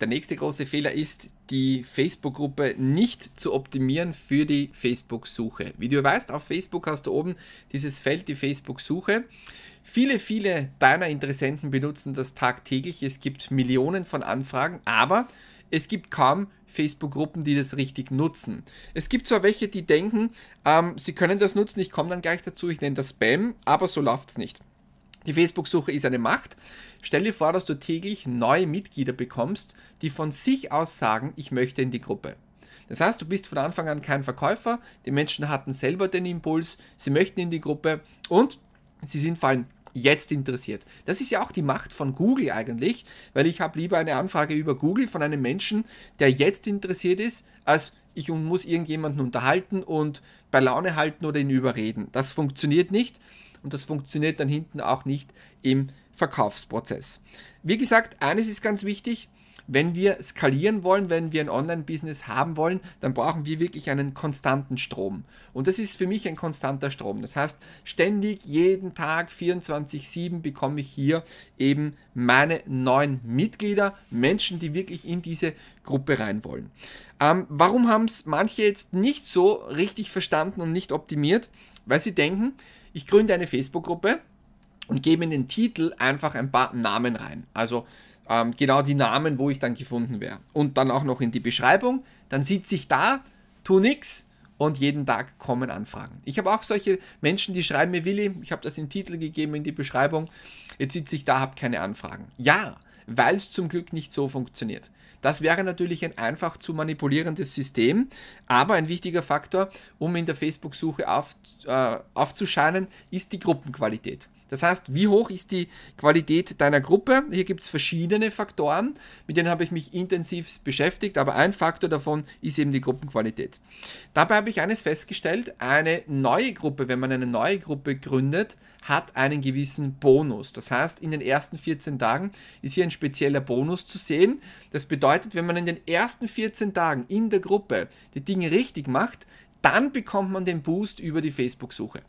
Der nächste große Fehler ist, die Facebook-Gruppe nicht zu optimieren für die Facebook-Suche. Wie du weißt, auf Facebook hast du oben dieses Feld, die Facebook-Suche. Viele, viele deiner Interessenten benutzen das tagtäglich. Es gibt Millionen von Anfragen, aber es gibt kaum Facebook-Gruppen, die das richtig nutzen. Es gibt zwar welche, die denken, ähm, sie können das nutzen, ich komme dann gleich dazu, ich nenne das Spam, aber so läuft es nicht. Die Facebook-Suche ist eine Macht. Stell dir vor, dass du täglich neue Mitglieder bekommst, die von sich aus sagen, ich möchte in die Gruppe. Das heißt, du bist von Anfang an kein Verkäufer, die Menschen hatten selber den Impuls, sie möchten in die Gruppe und sie sind vor allem jetzt interessiert. Das ist ja auch die Macht von Google eigentlich, weil ich habe lieber eine Anfrage über Google von einem Menschen, der jetzt interessiert ist, als ich muss irgendjemanden unterhalten und bei Laune halten oder ihn überreden. Das funktioniert nicht und das funktioniert dann hinten auch nicht im Verkaufsprozess. Wie gesagt, eines ist ganz wichtig, wenn wir skalieren wollen, wenn wir ein Online-Business haben wollen, dann brauchen wir wirklich einen konstanten Strom. Und das ist für mich ein konstanter Strom. Das heißt, ständig, jeden Tag, 24-7 bekomme ich hier eben meine neuen Mitglieder, Menschen, die wirklich in diese Gruppe rein wollen. Ähm, warum haben es manche jetzt nicht so richtig verstanden und nicht optimiert? Weil sie denken, ich gründe eine Facebook-Gruppe und gebe in den Titel einfach ein paar Namen rein. Also ähm, genau die Namen, wo ich dann gefunden wäre. Und dann auch noch in die Beschreibung. Dann sitze ich da, tu nichts und jeden Tag kommen Anfragen. Ich habe auch solche Menschen, die schreiben mir, Willi, ich habe das im Titel gegeben, in die Beschreibung, jetzt sitze ich da, habe keine Anfragen. Ja, weil es zum Glück nicht so funktioniert. Das wäre natürlich ein einfach zu manipulierendes System, aber ein wichtiger Faktor, um in der Facebook-Suche auf, äh, aufzuscheinen, ist die Gruppenqualität. Das heißt, wie hoch ist die Qualität deiner Gruppe? Hier gibt es verschiedene Faktoren, mit denen habe ich mich intensiv beschäftigt, aber ein Faktor davon ist eben die Gruppenqualität. Dabei habe ich eines festgestellt, eine neue Gruppe, wenn man eine neue Gruppe gründet, hat einen gewissen Bonus. Das heißt, in den ersten 14 Tagen ist hier ein spezieller Bonus zu sehen. Das bedeutet, wenn man in den ersten 14 Tagen in der Gruppe die Dinge richtig macht, dann bekommt man den Boost über die Facebook-Suche.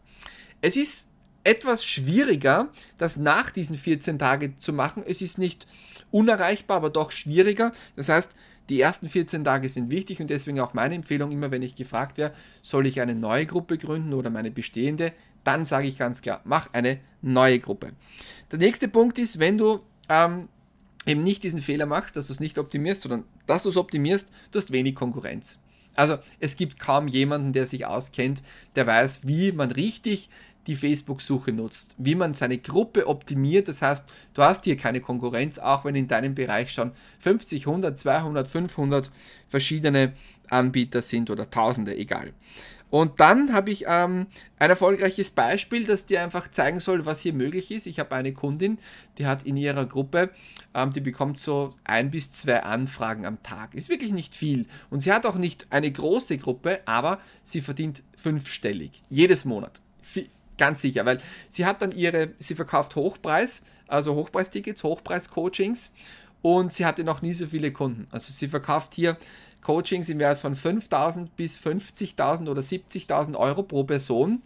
Es ist etwas schwieriger, das nach diesen 14 Tagen zu machen. Es ist nicht unerreichbar, aber doch schwieriger. Das heißt, die ersten 14 Tage sind wichtig und deswegen auch meine Empfehlung immer, wenn ich gefragt werde, soll ich eine neue Gruppe gründen oder meine bestehende, dann sage ich ganz klar, mach eine neue Gruppe. Der nächste Punkt ist, wenn du ähm, eben nicht diesen Fehler machst, dass du es nicht optimierst, sondern dass du es optimierst, du hast wenig Konkurrenz. Also es gibt kaum jemanden, der sich auskennt, der weiß, wie man richtig die Facebook-Suche nutzt, wie man seine Gruppe optimiert. Das heißt, du hast hier keine Konkurrenz, auch wenn in deinem Bereich schon 50, 100, 200, 500 verschiedene Anbieter sind oder Tausende, egal. Und dann habe ich ähm, ein erfolgreiches Beispiel, das dir einfach zeigen soll, was hier möglich ist. Ich habe eine Kundin, die hat in ihrer Gruppe, ähm, die bekommt so ein bis zwei Anfragen am Tag. Ist wirklich nicht viel. Und sie hat auch nicht eine große Gruppe, aber sie verdient fünfstellig. Jedes Monat ganz sicher, weil sie hat dann ihre, sie verkauft Hochpreis, also Hochpreistickets, Hochpreis-Coachings und sie hatte noch nie so viele Kunden. Also sie verkauft hier Coachings im Wert von 5.000 bis 50.000 oder 70.000 Euro pro Person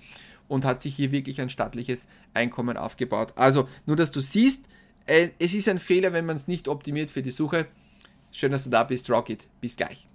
und hat sich hier wirklich ein stattliches Einkommen aufgebaut. Also nur, dass du siehst, äh, es ist ein Fehler, wenn man es nicht optimiert für die Suche. Schön, dass du da bist, Rocket. Bis gleich.